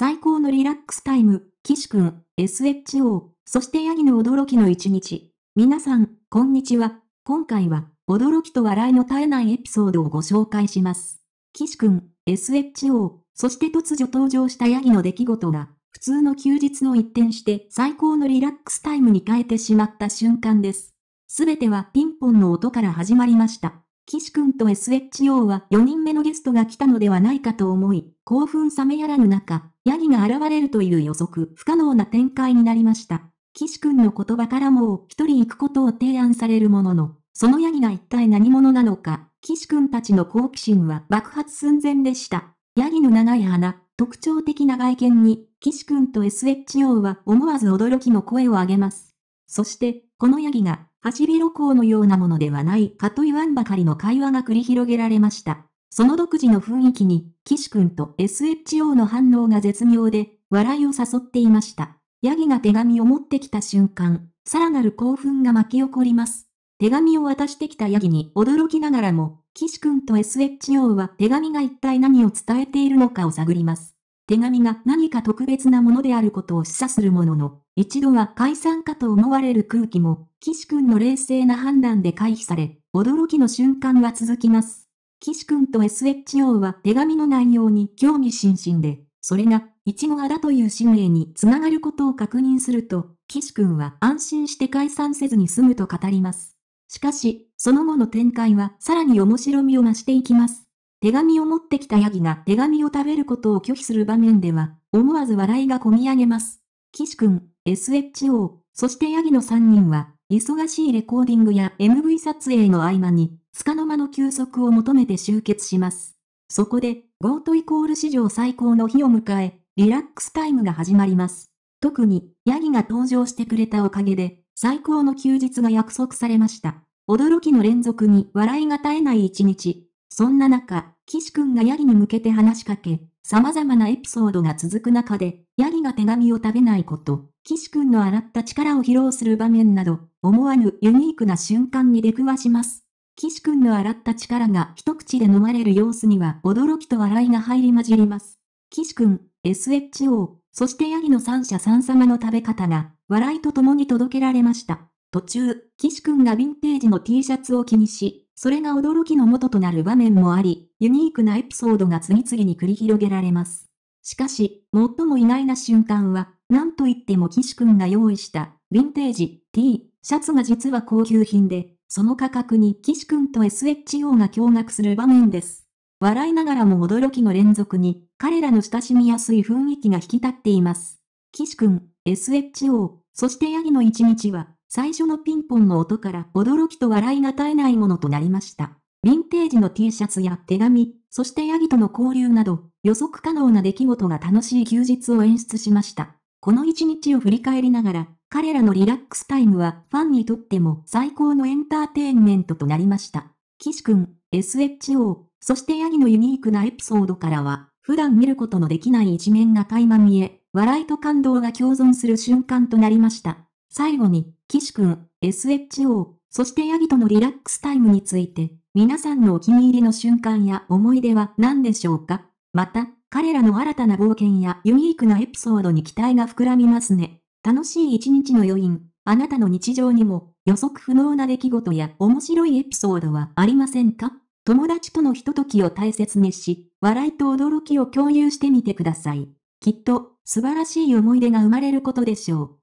最高のリラックスタイム、岸くん、SHO、そしてヤギの驚きの一日。皆さん、こんにちは。今回は、驚きと笑いの絶えないエピソードをご紹介します。岸くん、SHO、そして突如登場したヤギの出来事が、普通の休日を一転して最高のリラックスタイムに変えてしまった瞬間です。すべてはピンポンの音から始まりました。岸くんと SHO は4人目のゲストが来たのではないかと思い、興奮冷めやらぬ中、ヤギが現れるという予測不可能な展開になりました。岸君の言葉からも一人行くことを提案されるものの、そのヤギが一体何者なのか、岸君たちの好奇心は爆発寸前でした。ヤギの長い鼻、特徴的な外見に、岸君と SHO は思わず驚きの声を上げます。そして、このヤギが、ハシビロコウのようなものではないかと言わんばかりの会話が繰り広げられました。その独自の雰囲気に、岸くんと SHO の反応が絶妙で、笑いを誘っていました。ヤギが手紙を持ってきた瞬間、さらなる興奮が巻き起こります。手紙を渡してきたヤギに驚きながらも、岸くんと SHO は手紙が一体何を伝えているのかを探ります。手紙が何か特別なものであることを示唆するものの、一度は解散かと思われる空気も、岸くんの冷静な判断で回避され、驚きの瞬間は続きます。岸くんと SHO は手紙の内容に興味津々で、それが、いちごアだという使命につながることを確認すると、岸くんは安心して解散せずに済むと語ります。しかし、その後の展開はさらに面白みを増していきます。手紙を持ってきたヤギが手紙を食べることを拒否する場面では、思わず笑いがこみ上げます。岸くん、SHO、そしてヤギの3人は、忙しいレコーディングや MV 撮影の合間に、束の間の休息を求めて集結します。そこで、ゴートイコール史上最高の日を迎え、リラックスタイムが始まります。特に、ヤギが登場してくれたおかげで、最高の休日が約束されました。驚きの連続に笑いが絶えない一日。そんな中、岸くんがヤギに向けて話しかけ、様々なエピソードが続く中で、ヤギが手紙を食べないこと、岸くんの洗った力を披露する場面など、思わぬユニークな瞬間に出くわします。岸くんの洗った力が一口で飲まれる様子には驚きと笑いが入り混じります。岸くん、SHO、そしてヤギの三者三様の食べ方が、笑いと共に届けられました。途中、岸くんがヴィンテージの T シャツを気にし、それが驚きの元となる場面もあり、ユニークなエピソードが次々に繰り広げられます。しかし、最も意外な瞬間は、なんといっても岸くんが用意した、ヴィンテージ、T、シャツが実は高級品で、その価格に岸君と SHO が驚愕する場面です。笑いながらも驚きの連続に、彼らの親しみやすい雰囲気が引き立っています。岸君、SHO、そしてヤギの一日は、最初のピンポンの音から驚きと笑いが絶えないものとなりました。ヴィンテージの T シャツや手紙、そしてヤギとの交流など、予測可能な出来事が楽しい休日を演出しました。この一日を振り返りながら、彼らのリラックスタイムはファンにとっても最高のエンターテインメントとなりました。岸くん、SHO、そしてヤギのユニークなエピソードからは、普段見ることのできない一面が垣間見え、笑いと感動が共存する瞬間となりました。最後に、岸くん、SHO、そしてヤギとのリラックスタイムについて、皆さんのお気に入りの瞬間や思い出は何でしょうかまた、彼らの新たな冒険やユニークなエピソードに期待が膨らみますね。楽しい一日の余韻、あなたの日常にも予測不能な出来事や面白いエピソードはありませんか友達とのひとときを大切にし、笑いと驚きを共有してみてください。きっと素晴らしい思い出が生まれることでしょう。